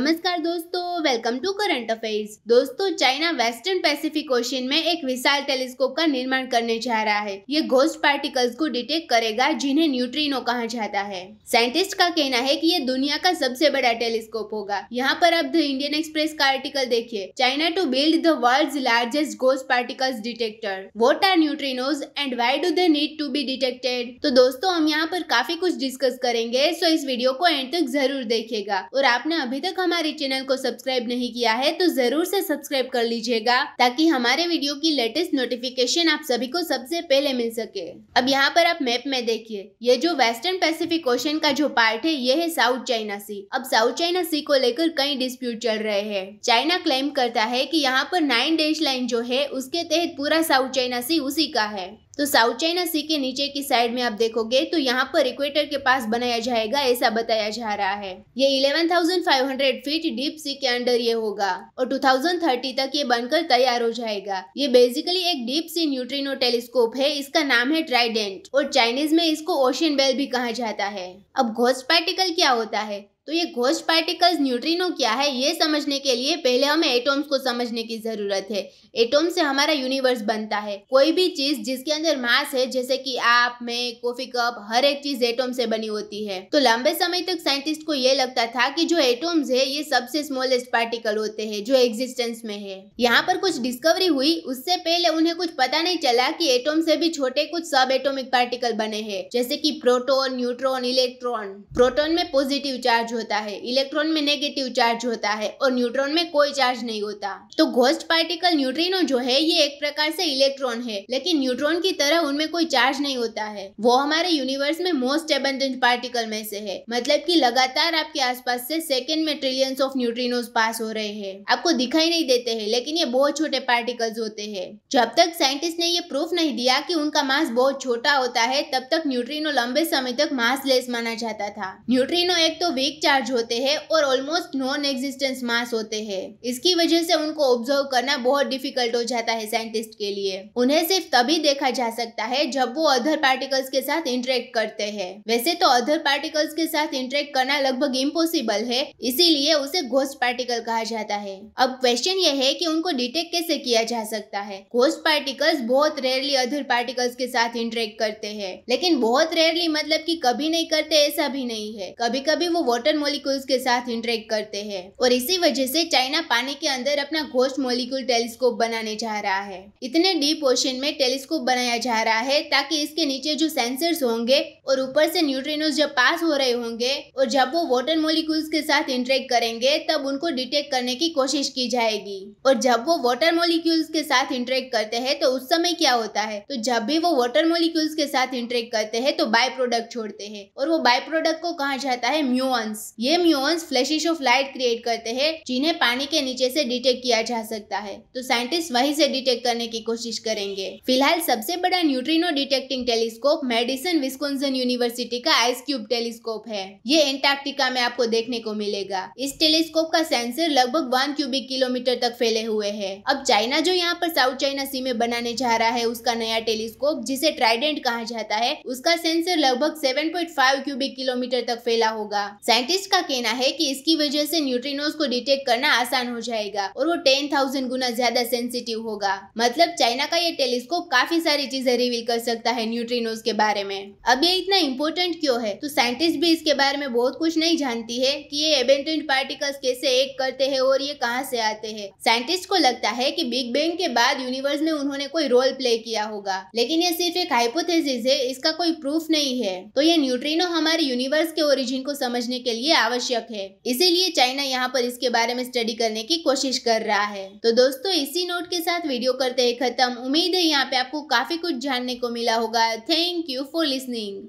नमस्कार दोस्तों welcome to current affairs दोस्तों चाइना वेस्टर्न पैसिफिक ओशन में एक विशाल टेलीस्कोप का निर्माण करने जा रहा है ये घोस्ट पार्टिकल्स को डिटेक्ट करेगा जिन्हें न्यूट्रिनो कहा जाता है साइंटिस्ट का कहना है कि ये दुनिया का सबसे बड़ा टेलीस्कोप होगा यहाँ पर अब द इंडियन एक्सप्रेस का आर्टिकल देखिए China to build the world largest ghost particles detector what are neutrinos and why do they need to be detected तो दोस्तों हम यहाँ पर काफी कुछ डिस्कस करेंगे सो इस वीडियो को एंड तक जरूर देखिएगा और आपने अभी तक हमारे चैनल को सब्सक्राइब नहीं किया है तो जरूर से सब्सक्राइब कर लीजिएगा ताकि हमारे वीडियो की लेटेस्ट नोटिफिकेशन आप सभी को सबसे पहले मिल सके अब यहाँ पर आप मैप में देखिए ये जो वेस्टर्न पैसिफिक ओशन का जो पार्ट है ये है साउथ चाइना सी अब साउथ चाइना सी को लेकर कई डिस्प्यूट चल रहे है चाइना क्लेम करता है की यहाँ पर नाइन डेज लाइन जो है उसके तहत पूरा साउथ चाइना सी उसी का है तो साउथ चाइना सी के नीचे की साइड में आप देखोगे तो यहाँ पर इक्वेटर के पास बनाया जाएगा ऐसा बताया जा रहा है ये 11,500 फीट डीप सी के अंडर ये होगा और 2030 तक ये बनकर तैयार हो जाएगा ये बेसिकली एक डीप सी न्यूट्रिनो टेलीस्कोप है इसका नाम है ट्राइडेंट और चाइनीज में इसको ओशियन बेल भी कहा जाता है अब घोस्ट पार्टिकल क्या होता है तो ये घोष पार्टिकल्स न्यूट्रिनो क्या है ये समझने के लिए पहले हमें एटोम्स को समझने की ज़रूरत है एटोम से हमारा यूनिवर्स बनता है कोई भी चीज़ जिसके अंदर मास है जैसे कि आप मैं कॉफ़ी कप हर एक चीज़ एटोम से बनी होती है तो लंबे समय तक साइंटिस्ट को ये लगता था कि जो एटोम्स है ये सबसे स्मॉलेस्ट पार्टिकल होते हैं जो एग्जिस्टेंस में है यहाँ पर कुछ डिस्कवरी हुई उससे पहले उन्हें कुछ पता नहीं चला की एटोम से भी छोटे कुछ सब एटोमिक पार्टिकल बने हैं जैसे की प्रोटोन न्यूट्रॉन इलेक्ट्रॉन प्रोटोन में पॉजिटिव चार्ज होता है इलेक्ट्रॉन में नेगेटिव चार्ज होता है और न्यूट्रॉन में कोई चार्ज नहीं होता तो घोस्ट पार्टिकल न्यूट्रिनो जो है ये एक प्रकार से इलेक्ट्रॉन है लेकिन न्यूट्रॉन की तरह उनमें कोई चार्ज नहीं होता है वो हमारे यूनिवर्स में मोस्ट एबंडेंट पार्टिकल में से है मतलब की लगातार आपके आसपास से सेकेंड में ट्रिलियंस ऑफ न्यूट्रिनोज पास हो रहे हैं आपको दिखाई नहीं देते हैं लेकिन ये बहुत छोटे पार्टिकल्स होते हैं जब तक साइंटिस्ट ने ये प्रूफ नहीं दिया कि उनका मास बहुत छोटा होता है तब तक न्यूट्रिनो लंबे समय तक मास लेस माना जाता था न्यूट्रिनो एक तो वीक डिस्चार्ज होते हैं और ऑलमोस्ट नॉन एग्जिस्टेंस मास होते हैं इसकी वजह से उनको ऑब्जर्व करना बहुत डिफिकल्ट हो जाता है साइंटिस्ट के लिए उन्हें सिर्फ तभी देखा जा सकता है जब वो अदर पार्टिकल्स के साथ इंटरेक्ट करते हैं वैसे तो अदर पार्टिकल्स के साथ इंटरेक्ट करना लगभग इम्पोसिबल है इसीलिए उसे घोस्ट पार्टिकल कहा जाता है अब क्वेश्चन ये है की उनको डिटेक्ट कैसे किया जा सकता है घोस्ट पार्टिकल्स बहुत रेयरली अदर पार्टिकल्स के साथ इंटरेक्ट करते हैं लेकिन बहुत रेयरली मतलब की कभी नहीं करते ऐसा भी नहीं है कभी कभी वो वाटर मॉलिक्यूल्स के साथ इंटरेक्ट करते हैं और इसी वजह से चाइना पानी के अंदर अपना घोस्ट मॉलिक्यूल टेलीस्कोप बनाने जा रहा है इतने डीप ओशन में टेलीस्कोप बनाया जा रहा है ताकि इसके नीचे जो सेंसर्स होंगे और ऊपर से न्यूट्रिनोज जब पास हो रहे होंगे और जब वो वाटर मॉलिक्यूल्स के साथ इंटरेक्ट करेंगे तब उनको डिटेक्ट करने की कोशिश की जाएगी और जब वो वाटर मॉलिक्यूल्स के साथ इंटरेक्ट करते हैं तो उस समय क्या होता है तो जब भी वो वाटर मोलिक्यूल्स के साथ इंटरेक्ट करते हैं तो बाय प्रोडक्ट छोड़ते हैं और वो बाय प्रोडक्ट को कहा जाता है म्यूअन म्यूअन्स ये muons flashes of light create करते हैं जिन्हें पानी के नीचे से डिटेक्ट किया जा सकता है तो साइंटिस्ट वहीं से डिटेक्ट करने की कोशिश करेंगे फिलहाल सबसे बड़ा neutrino detecting telescope Madison Wisconsin university का आइस क्यूब टेलीस्कोप है ये एंटार्क्टिका में आपको देखने को मिलेगा इस टेलीस्कोप का सेंसर लगभग वन क्यूबिक किलोमीटर तक फैले हुए है अब चाइना जो यहाँ पर साउथ चाइना सी में बनाने जा रहा है उसका नया टेलीस्कोप जिसे ट्राइडेंट कहा जाता है उसका सेंसर लगभग सेवन क्यूबिक किलोमीटर तक फैला होगा साइंटिस्ट साइंटिस्ट का कहना है कि इसकी वजह से न्यूट्रिनोस को डिटेक्ट करना आसान हो जाएगा और वो टेन थाउजेंड गुना ज्यादा सेंसिटिव होगा मतलब चाइना का ये टेलीस्कोप काफी सारी चीजें रिवील कर सकता है न्यूट्रिनोज के बारे में अब ये इतना इम्पोर्टेंट क्यों है तो साइंटिस्ट भी इसके बारे में बहुत कुछ नहीं जानती है की ये एबेंटेंट पार्टिकल्स कैसे एक करते हैं और ये कहाँ से आते हैं साइंटिस्ट को लगता है की बिग बैंग के बाद यूनिवर्स में उन्होंने कोई रोल प्ले किया होगा लेकिन ये सिर्फ एक हाइपोथेसिस है इसका कोई प्रूफ नहीं है तो ये न्यूट्रिनो हमारे यूनिवर्स के ओरिजिन को समझने के लिए लिए आवश्यक है इसीलिए चाइना यहाँ पर इसके बारे में स्टडी करने की कोशिश कर रहा है तो दोस्तों इसी नोट के साथ वीडियो करते हैं खत्म उम्मीद है यहाँ पे आपको काफी कुछ जानने को मिला होगा थैंक यू फॉर लिसनिंग